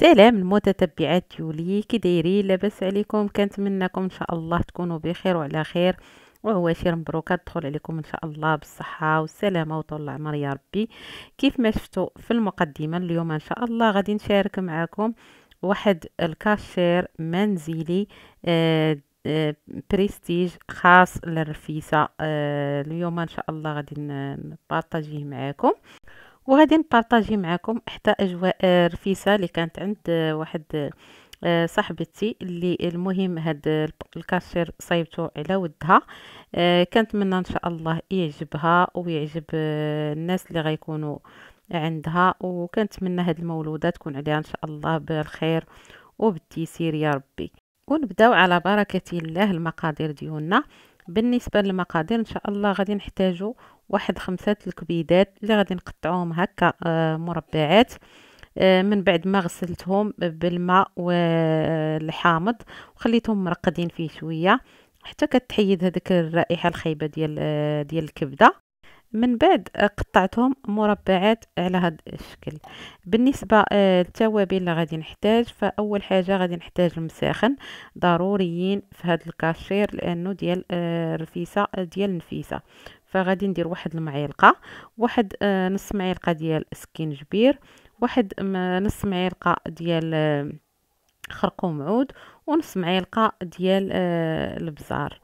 سلام المتتبعات يولي كي دايرين لاباس عليكم كنتمنىكم ان شاء الله تكونوا بخير وعلى خير شير مبروكه تدخل عليكم ان شاء الله بالصحه والسلامه وطول العمر يا ربي كيف ما شفتوا في المقدمه اليوم ان شاء الله غادي نشارك معكم واحد الكاشير منزلي آه، آه، بريستيج خاص للرفيسه آه، اليوم ان شاء الله غادي نبارطاجيه معاكم وغادي نبارطاجي معكم حتى اجواء آه، رفيسه اللي كانت عند آه، واحد آه، صاحبتي اللي المهم هاد الكاشير صايبته على ودها كانت منا ان شاء الله يعجبها ويعجب الناس اللي غيكونوا عندها وكنتمنى هاد المولوده تكون عليها ان شاء الله بالخير وبالتيسير يا ربي ونبداو على بركه الله المقادير ديالنا بالنسبه للمقادير ان شاء الله غادي نحتاجو واحد خمسة الكبيدات اللي غادي نقطعوهم هكا آه، مربعات آه، من بعد ما غسلتهم بالماء والحامض وخليتهم مرقدين فيه شويه حتى كتحيد هذيك الرائحه الخايبه ديال آه، ديال الكبده من بعد قطعتهم مربعات على هذا الشكل بالنسبة آه، للتوابل اللي غادي نحتاج فأول حاجة غادي نحتاج المساخن ضروريين في هذا الكاشير لأنه ديال آه، رفيسة آه، ديال النفيسة فغادي ندير واحد المعلقة واحد نص معلقة ديال سكينجبير واحد نص معلقة ديال خرقوم عود ونص معلقة ديال البزار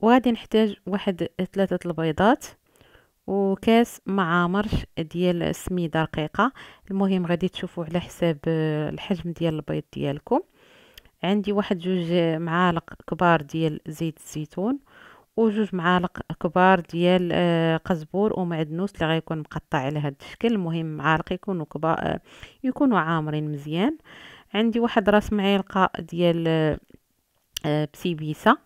وغادي نحتاج واحد ثلاثة البيضات وكاس مع مرش ديال السميدة رقيقة المهم غادي تشوفوا على حساب آه، الحجم ديال البيض ديالكم عندي واحد جوج آه، معالق كبار ديال زيت الزيتون وجوج معالق كبار ديال آه، قزبور ومعدنوس اللي غيكون مقطع على هذا الشكل المهم معالق يكونوا كبار يكونوا عامرين مزيان عندي واحد راس معلقه ديال بسيبيسه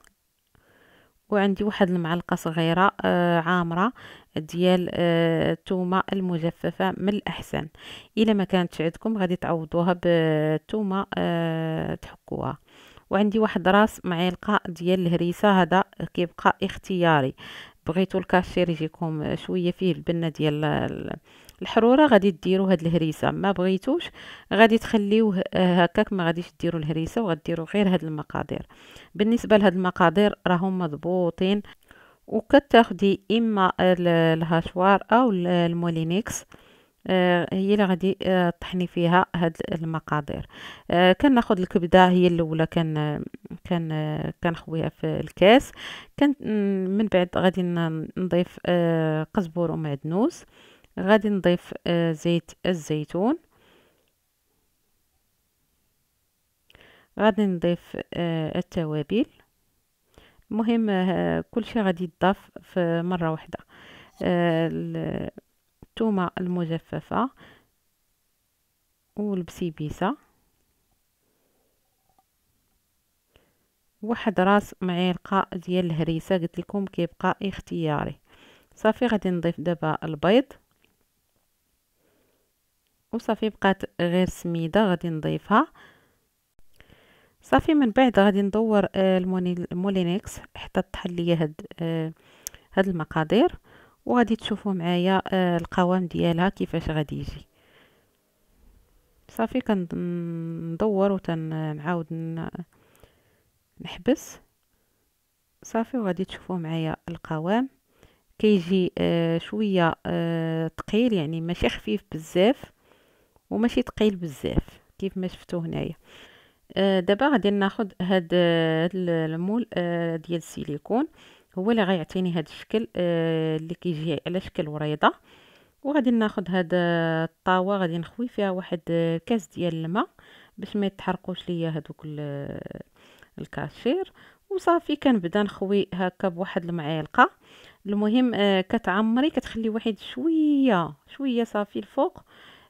وعندي واحد المعلقه صغيره آه عامره ديال الثومه آه المجففه من الاحسن الا ما كانتش عندكم غادي تعوضوها بالثومه آه تحكوها وعندي واحد راس معلقه ديال الهريسه هذا كيبقى اختياري بغيتو الكاشير يجيكم آه، شويه فيه البنه ديال الحروره غادي ديروا هاد الهريسه ما بغيتوش غادي تخليوه هكاك ما غاديش ديروا الهريسه وغديروا غير هاد المقادير بالنسبه لهاد المقادير راهم مضبوطين وكتاخدي اما الهاشوار او المولينيكس آه، هي اللي غادي طحني آه، فيها هاد المقادير آه، كناخد الكبده هي الاولى كان كان كنخويها في الكاس كان من بعد غادي نضيف قزبر ومعدنوس غادي نضيف آه، زيت الزيتون غادي نضيف آه، التوابل المهم آه، كل شيء غادي يضاف في مره واحده الثومه المجففه والبسيبيسه واحد راس معلقه ديال الهريسه قلت لكم كيبقى اختياري صافي غادي نضيف دابا البيض وصافي بقات غير سميده غادي نضيفها صافي من بعد غادي ندور آه، المولينيكس حتى تحل ليا هاد آه، هاد المقادير وغادي تشوفوا معايا آه، القوام ديالها كيفاش غادي يجي صافي كندور وتنعاود نحبس صافي وغادي تشوفوا معايا القوام كيجي شويه تقيل يعني ماشي خفيف بزاف وماشي تقيل بزاف كيف ما شفتو هنايا آه، دابا غادي ناخد هاد المول آه، ديال السيليكون هو اللي غيعطيني هاد الشكل آه، اللي كيجي على شكل وريضه وغادي ناخد هاد الطاوه غادي نخوي فيها واحد كاس ديال الماء باش ما يتحرقوش ليا هادوك الكاشير وصافي كنبدا نخوي هكا بواحد المعلقه المهم كتعمري كتخلي واحد شويه شويه صافي الفوق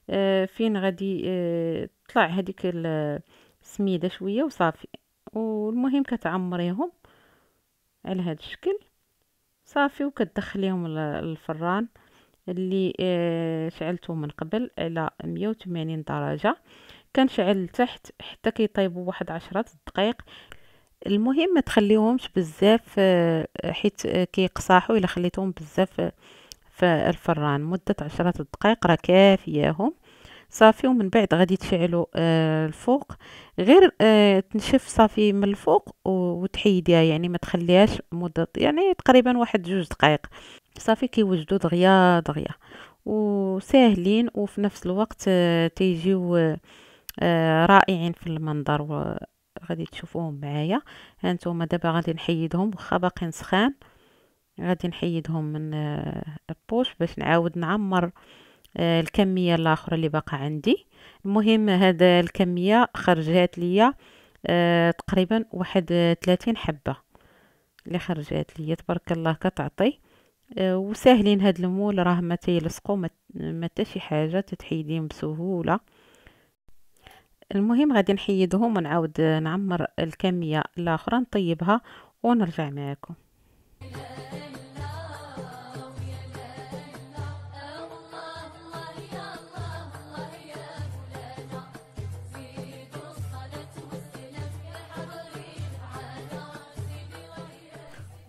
آه، فين غادي آه، طلع هذيك السميده شويه وصافي والمهم كتعمريهم على هذا الشكل صافي وكتدخليهم للفران اللي آه، شعلته من قبل على 180 درجه كنشعل لتحت حتى كيطيبوا واحد عشرة دقائق المهم ما تخليهمش بزاف حيت كيقصاحوا الا خليتهم بزاف في الفران مدة عشرة دقائق راه كافياهم صافي ومن بعد غادي تفعلوا آه الفوق غير آه تنشف صافي من الفوق وتحيديها يعني ما تخليهاش مده يعني تقريبا واحد جوج دقائق صافي كيوجدوا دغيا دغيا وساهلين وفي نفس الوقت آه تيجيو آه، رائعين في المنظر وغادي تشوفوهم معايا هانتوما دابا غادي نحيدهم واخا باقين سخان غادي نحيدهم من آه، البوش باش نعاود نعمر آه، الكمية الاخرى اللي باقا عندي المهم هذا الكمية خرجات ليا آه، تقريبا واحد 30 حبة اللي خرجات ليا تبارك الله كتعطي وساهلين هاد المول راه ما تيلصقوا ما حتى شي حاجه تتحيدين بسهوله المهم غادي نحيدهم ونعاود نعمر الكميه الاخرى نطيبها ونرجع معاكم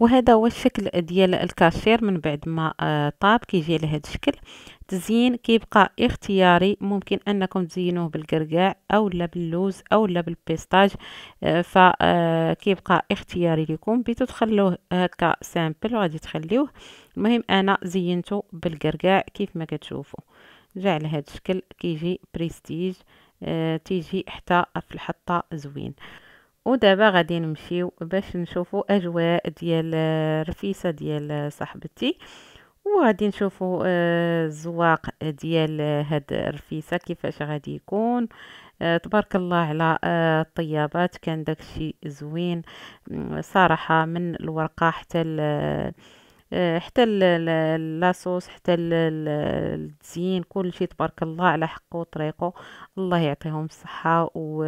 وهذا هو الشكل ديال الكاشير من بعد ما آه، طاب كيجي على هذا الشكل التزيين كيبقى اختياري ممكن انكم تزينوه بالقرقاع او لا باللوز او لا بالبيستاج آه، فكيبقى آه، اختياري لكم بيتو تخلوه هكا سامبل وغادي تخليوه المهم انا زينته بالقرقاع كيف ما كتشوفوا جا على هذا الشكل كيجي بريستيج تيجي حتى في الحطه زوين ودابا غادي نمشيو باش نشوفو اجواء ديال رفيسه ديال صاحبتي وغادي نشوفو آه، الزواق ديال هاد الرفيسه كيفاش غادي يكون آه، تبارك الله على آه، الطيابات كان داكشي زوين صراحه من الورقه حتى حتى لاصوص حتى التزيين كل شيء تبارك الله على حقه وطريقه الله يعطيهم الصحه و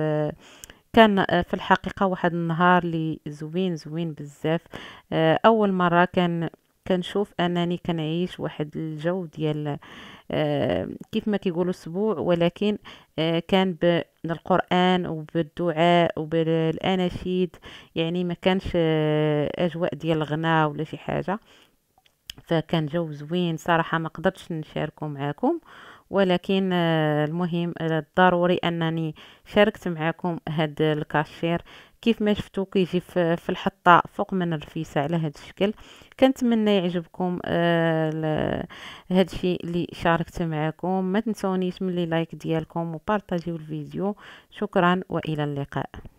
كان آه، في الحقيقة واحد النهار اللي زوين زوين بزاف آه، أول مرة كان كنشوف انني كنعيش واحد الجو ديال آه، كيف ما كيقولوا اسبوع ولكن كان بالقران وبالدعاء وبالاناشيد يعني ما كانش اجواء ديال الغناء ولا شي حاجه فكان جو زوين صراحه ما قدرتش نشاركه معاكم ولكن آه، المهم آه، ضروري انني شاركت معكم هذا الكاشير كيف ما شفتوا كيجي في الحطه فوق من الرفيسه على هذا الشكل كنتمنى يعجبكم هذا آه، الشيء اللي شاركت معكم ما تنسونيش من لايك ديالكم وبارطاجيو الفيديو شكرا والى اللقاء